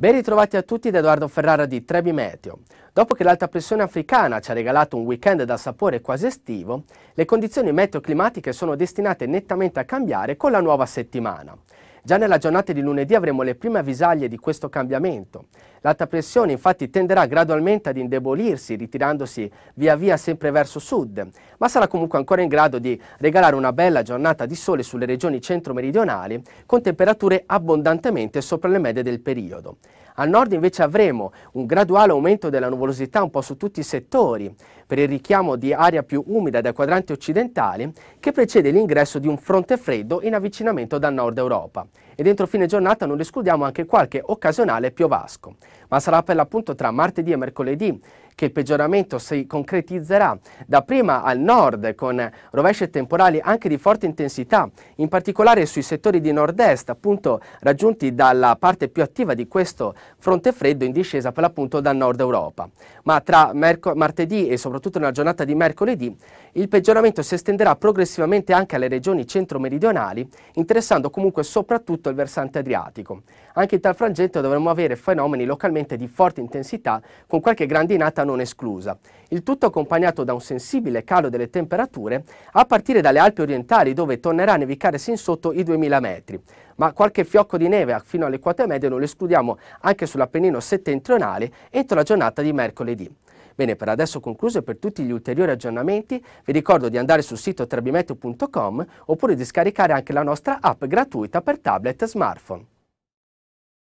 Ben ritrovati a tutti da Edoardo Ferrara di Trebi Meteo. Dopo che l'alta pressione africana ci ha regalato un weekend dal sapore quasi estivo, le condizioni meteo-climatiche sono destinate nettamente a cambiare con la nuova settimana. Già nella giornata di lunedì avremo le prime avvisaglie di questo cambiamento. L'alta pressione infatti tenderà gradualmente ad indebolirsi, ritirandosi via via sempre verso sud, ma sarà comunque ancora in grado di regalare una bella giornata di sole sulle regioni centro-meridionali, con temperature abbondantemente sopra le medie del periodo. Al nord invece avremo un graduale aumento della nuvolosità un po' su tutti i settori, per il richiamo di aria più umida dai quadranti occidentali che precede l'ingresso di un fronte freddo in avvicinamento dal nord Europa. E dentro fine giornata non escludiamo anche qualche occasionale piovasco ma sarà per l'appunto tra martedì e mercoledì che il peggioramento si concretizzerà dapprima al nord con rovesce temporali anche di forte intensità, in particolare sui settori di nord-est, appunto raggiunti dalla parte più attiva di questo fronte freddo in discesa per l'appunto dal nord Europa. Ma tra martedì e soprattutto nella giornata di mercoledì il peggioramento si estenderà progressivamente anche alle regioni centro-meridionali, interessando comunque soprattutto il versante adriatico. Anche in tal frangente dovremmo avere fenomeni localmente di forte intensità con qualche grandinata non non esclusa. Il tutto accompagnato da un sensibile calo delle temperature a partire dalle Alpi orientali dove tornerà a nevicare sin sotto i 2000 metri. Ma qualche fiocco di neve fino alle quote medie non lo escludiamo anche sull'Appennino settentrionale entro la giornata di mercoledì. Bene, per adesso concluso e per tutti gli ulteriori aggiornamenti vi ricordo di andare sul sito trebimeteo.com oppure di scaricare anche la nostra app gratuita per tablet e smartphone.